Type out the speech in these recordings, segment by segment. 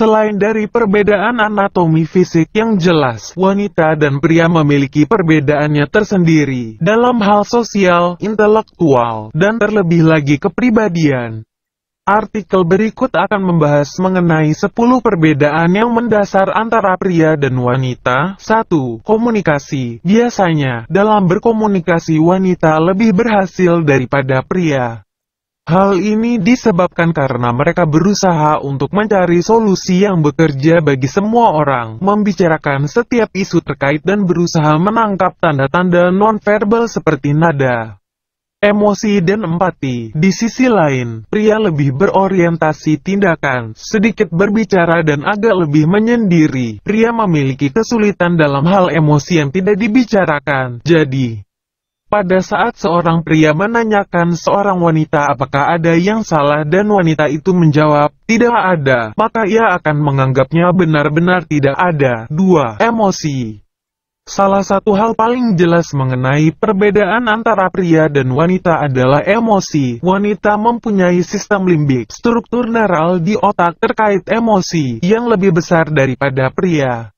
Selain dari perbedaan anatomi fisik yang jelas, wanita dan pria memiliki perbedaannya tersendiri dalam hal sosial, intelektual, dan terlebih lagi kepribadian. Artikel berikut akan membahas mengenai 10 perbedaan yang mendasar antara pria dan wanita. 1. Komunikasi Biasanya, dalam berkomunikasi wanita lebih berhasil daripada pria. Hal ini disebabkan karena mereka berusaha untuk mencari solusi yang bekerja bagi semua orang, membicarakan setiap isu terkait dan berusaha menangkap tanda-tanda nonverbal seperti nada, emosi dan empati. Di sisi lain, pria lebih berorientasi tindakan, sedikit berbicara dan agak lebih menyendiri. Pria memiliki kesulitan dalam hal emosi yang tidak dibicarakan, jadi pada saat seorang pria menanyakan seorang wanita apakah ada yang salah dan wanita itu menjawab, tidak ada, maka ia akan menganggapnya benar-benar tidak ada. 2. Emosi Salah satu hal paling jelas mengenai perbedaan antara pria dan wanita adalah emosi. Wanita mempunyai sistem limbik, struktur neural di otak terkait emosi, yang lebih besar daripada pria.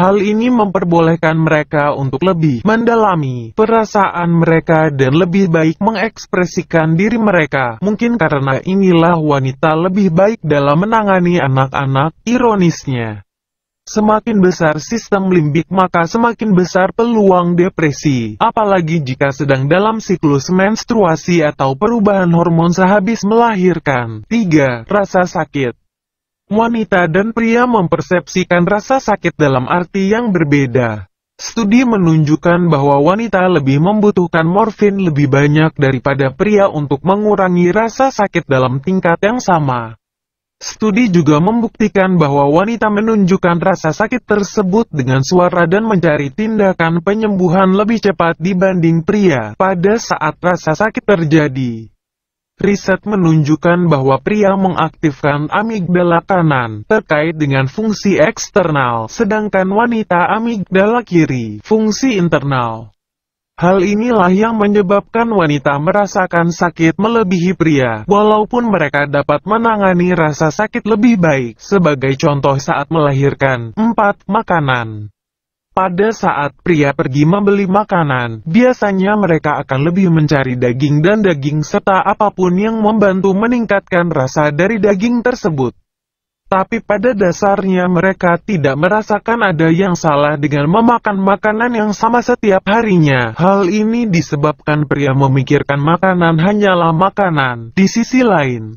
Hal ini memperbolehkan mereka untuk lebih mendalami perasaan mereka dan lebih baik mengekspresikan diri mereka. Mungkin karena inilah wanita lebih baik dalam menangani anak-anak, ironisnya. Semakin besar sistem limbik maka semakin besar peluang depresi, apalagi jika sedang dalam siklus menstruasi atau perubahan hormon sehabis melahirkan. 3. Rasa sakit wanita dan pria mempersepsikan rasa sakit dalam arti yang berbeda. Studi menunjukkan bahwa wanita lebih membutuhkan morfin lebih banyak daripada pria untuk mengurangi rasa sakit dalam tingkat yang sama. Studi juga membuktikan bahwa wanita menunjukkan rasa sakit tersebut dengan suara dan mencari tindakan penyembuhan lebih cepat dibanding pria pada saat rasa sakit terjadi. Riset menunjukkan bahwa pria mengaktifkan amigdala kanan terkait dengan fungsi eksternal, sedangkan wanita amigdala kiri, fungsi internal. Hal inilah yang menyebabkan wanita merasakan sakit melebihi pria, walaupun mereka dapat menangani rasa sakit lebih baik. Sebagai contoh saat melahirkan, Empat. Makanan pada saat pria pergi membeli makanan, biasanya mereka akan lebih mencari daging dan daging serta apapun yang membantu meningkatkan rasa dari daging tersebut. Tapi pada dasarnya mereka tidak merasakan ada yang salah dengan memakan makanan yang sama setiap harinya. Hal ini disebabkan pria memikirkan makanan hanyalah makanan. Di sisi lain,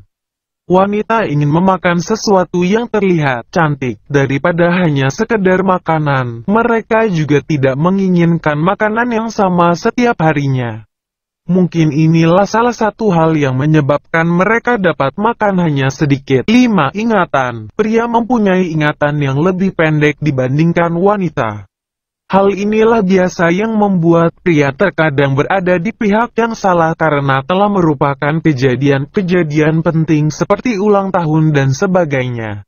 Wanita ingin memakan sesuatu yang terlihat cantik, daripada hanya sekedar makanan. Mereka juga tidak menginginkan makanan yang sama setiap harinya. Mungkin inilah salah satu hal yang menyebabkan mereka dapat makan hanya sedikit. 5. Ingatan Pria mempunyai ingatan yang lebih pendek dibandingkan wanita. Hal inilah biasa yang membuat pria terkadang berada di pihak yang salah karena telah merupakan kejadian-kejadian penting seperti ulang tahun dan sebagainya.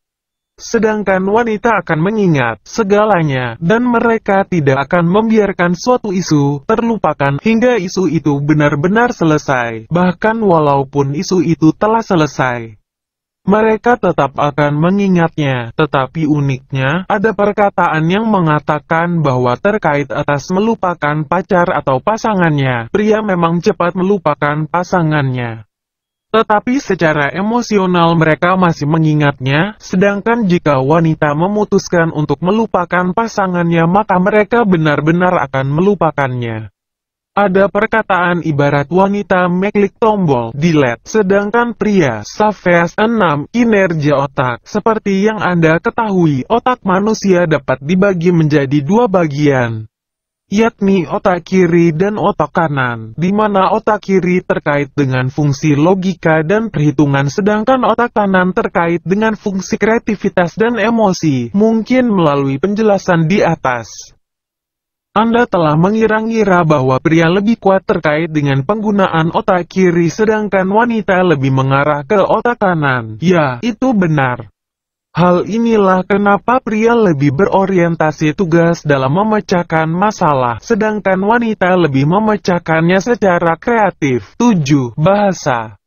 Sedangkan wanita akan mengingat segalanya, dan mereka tidak akan membiarkan suatu isu terlupakan hingga isu itu benar-benar selesai, bahkan walaupun isu itu telah selesai. Mereka tetap akan mengingatnya, tetapi uniknya, ada perkataan yang mengatakan bahwa terkait atas melupakan pacar atau pasangannya, pria memang cepat melupakan pasangannya. Tetapi secara emosional mereka masih mengingatnya, sedangkan jika wanita memutuskan untuk melupakan pasangannya maka mereka benar-benar akan melupakannya. Ada perkataan ibarat wanita meklik tombol delete, sedangkan pria safes 6. Kinerja otak Seperti yang Anda ketahui, otak manusia dapat dibagi menjadi dua bagian, yakni otak kiri dan otak kanan, di mana otak kiri terkait dengan fungsi logika dan perhitungan sedangkan otak kanan terkait dengan fungsi kreativitas dan emosi, mungkin melalui penjelasan di atas. Anda telah mengira-ngira bahwa pria lebih kuat terkait dengan penggunaan otak kiri sedangkan wanita lebih mengarah ke otak kanan. Ya, itu benar. Hal inilah kenapa pria lebih berorientasi tugas dalam memecahkan masalah, sedangkan wanita lebih memecahkannya secara kreatif. 7. Bahasa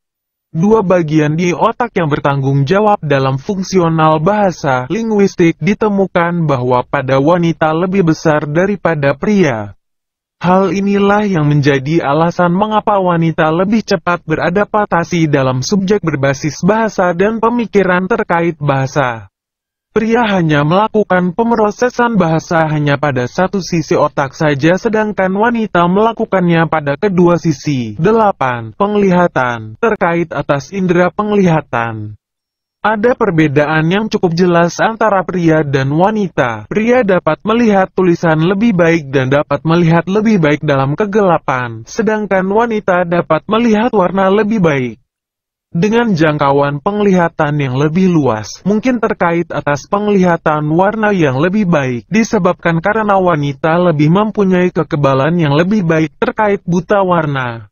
Dua bagian di otak yang bertanggung jawab dalam fungsional bahasa linguistik ditemukan bahwa pada wanita lebih besar daripada pria. Hal inilah yang menjadi alasan mengapa wanita lebih cepat beradaptasi dalam subjek berbasis bahasa dan pemikiran terkait bahasa. Pria hanya melakukan pemrosesan bahasa hanya pada satu sisi otak saja sedangkan wanita melakukannya pada kedua sisi. 8. Penglihatan Terkait atas indera penglihatan ada perbedaan yang cukup jelas antara pria dan wanita. Pria dapat melihat tulisan lebih baik dan dapat melihat lebih baik dalam kegelapan, sedangkan wanita dapat melihat warna lebih baik dengan jangkauan penglihatan yang lebih luas, mungkin terkait atas penglihatan warna yang lebih baik, disebabkan karena wanita lebih mempunyai kekebalan yang lebih baik terkait buta warna.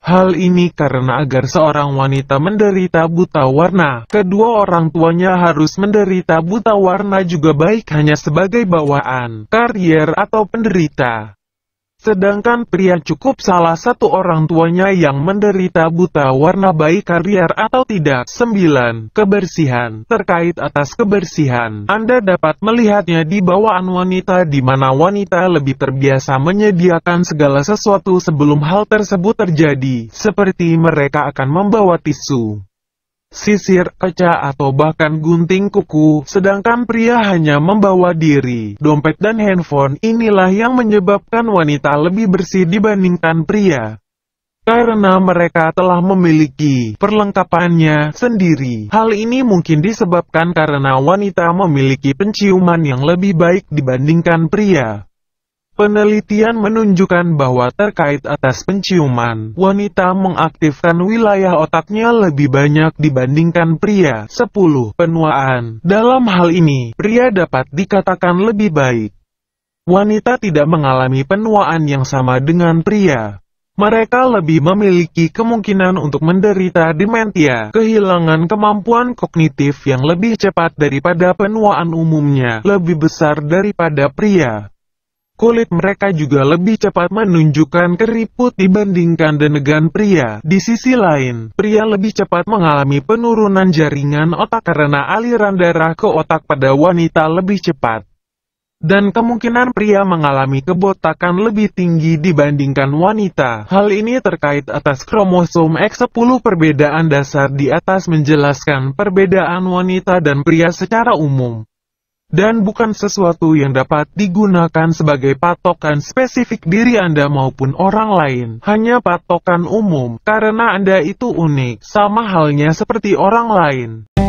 Hal ini karena agar seorang wanita menderita buta warna, kedua orang tuanya harus menderita buta warna juga baik hanya sebagai bawaan, karier atau penderita. Sedangkan pria cukup salah satu orang tuanya yang menderita buta warna baik karier atau tidak. 9. Kebersihan Terkait atas kebersihan, Anda dapat melihatnya di bawaan wanita di mana wanita lebih terbiasa menyediakan segala sesuatu sebelum hal tersebut terjadi, seperti mereka akan membawa tisu sisir, pecah atau bahkan gunting kuku, sedangkan pria hanya membawa diri, dompet dan handphone, inilah yang menyebabkan wanita lebih bersih dibandingkan pria. Karena mereka telah memiliki perlengkapannya sendiri. Hal ini mungkin disebabkan karena wanita memiliki penciuman yang lebih baik dibandingkan pria. Penelitian menunjukkan bahwa terkait atas penciuman, wanita mengaktifkan wilayah otaknya lebih banyak dibandingkan pria. 10. Penuaan Dalam hal ini, pria dapat dikatakan lebih baik. Wanita tidak mengalami penuaan yang sama dengan pria. Mereka lebih memiliki kemungkinan untuk menderita dementia, kehilangan kemampuan kognitif yang lebih cepat daripada penuaan umumnya, lebih besar daripada pria. Kulit mereka juga lebih cepat menunjukkan keriput dibandingkan dengan pria. Di sisi lain, pria lebih cepat mengalami penurunan jaringan otak karena aliran darah ke otak pada wanita lebih cepat. Dan kemungkinan pria mengalami kebotakan lebih tinggi dibandingkan wanita. Hal ini terkait atas kromosom X10 perbedaan dasar di atas menjelaskan perbedaan wanita dan pria secara umum dan bukan sesuatu yang dapat digunakan sebagai patokan spesifik diri Anda maupun orang lain, hanya patokan umum, karena Anda itu unik, sama halnya seperti orang lain.